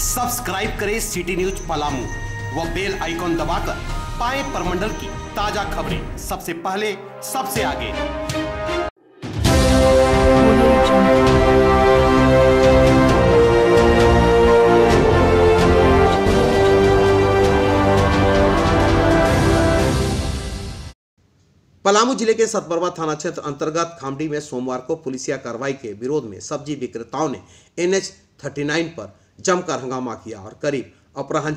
subscribe करें city news Palamu व bell icon दबाकर पाए परमंडल की ताजा खबरें सबसे पहले सबसे आगे पलामू जिले के सतबरवा थाना क्षेत्र अंतर्गत खामडी में सोमवार को पुलिसिया कार्रवाई के विरोध में सब्जी विक्रेताओं ने एनएच 39 पर जमकर हंगामा किया और करीब अपराहन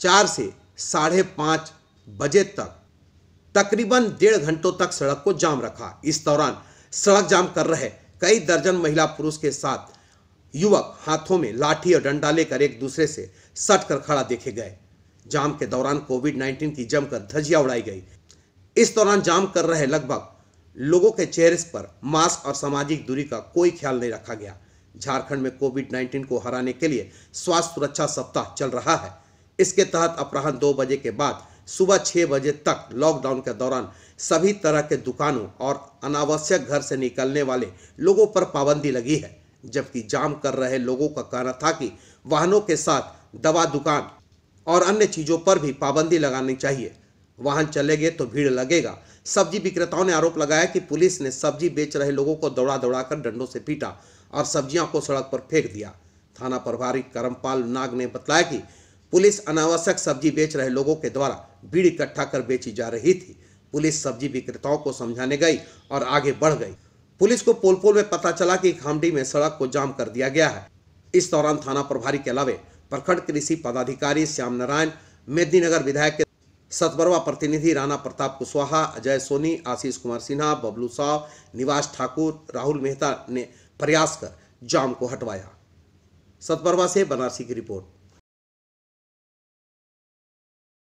चार से साढ़े पाँच बजे तक तकरीबन डेढ़ घंटों तक सड़क को जाम रखा इस दौरान सड़क जाम कर रहे कई दर्जन महिला पुरुष के साथ युवक हाथों में लाठी और डंडा लेकर एक दूसरे से सट कर खड़ा देखे गए जाम के दौरान कोविड 19 की जमकर धजिया उड़ाई गई इस दौरान जाम कर रहे लगभग लोगों के चेहरे पर मास्क और सामाजिक दूरी का कोई ख्याल नहीं रखा गया झारखंड में कोविड 19 को हराने के लिए स्वास्थ्य सुरक्षा सप्ताह चल रहा है इसके तहत अपराह्न दो बजे के बाद सुबह छः बजे तक लॉकडाउन के दौरान सभी तरह के दुकानों और अनावश्यक घर से निकलने वाले लोगों पर पाबंदी लगी है जबकि जाम कर रहे लोगों का कहना था कि वाहनों के साथ दवा दुकान और अन्य चीज़ों पर भी पाबंदी लगानी चाहिए वाहन चलेंगे तो भीड़ लगेगा सब्जी विक्रेताओं ने आरोप लगाया कि पुलिस ने सब्जी बेच रहे लोगों को दौड़ा दौड़ा कर डंडों से पीटा और सब्जियों को सड़क पर फेंक दिया थाना प्रभारी करमपाल नाग ने बताया कि पुलिस अनावश्यक सब्जी बेच रहे लोगों के द्वारा भीड़ इकट्ठा कर बेची जा रही थी पुलिस सब्जी विक्रेताओं को समझाने गई और आगे बढ़ गई पुलिस को पोलपोल में पता चला कि खामडी में सड़क को जाम कर दिया गया है इस दौरान थाना प्रभारी के अलावे प्रखंड कृषि पदाधिकारी श्याम नारायण मेदिनीनगर विधायक के सतबरवा प्रतिनिधि राणा प्रताप कुशवाहा अजय सोनी आशीष कुमार सिन्हा बबलू साव निवास ठाकुर राहुल मेहता ने प्रयास कर जाम को हटवाया सतबरवा से बनारसी की रिपोर्ट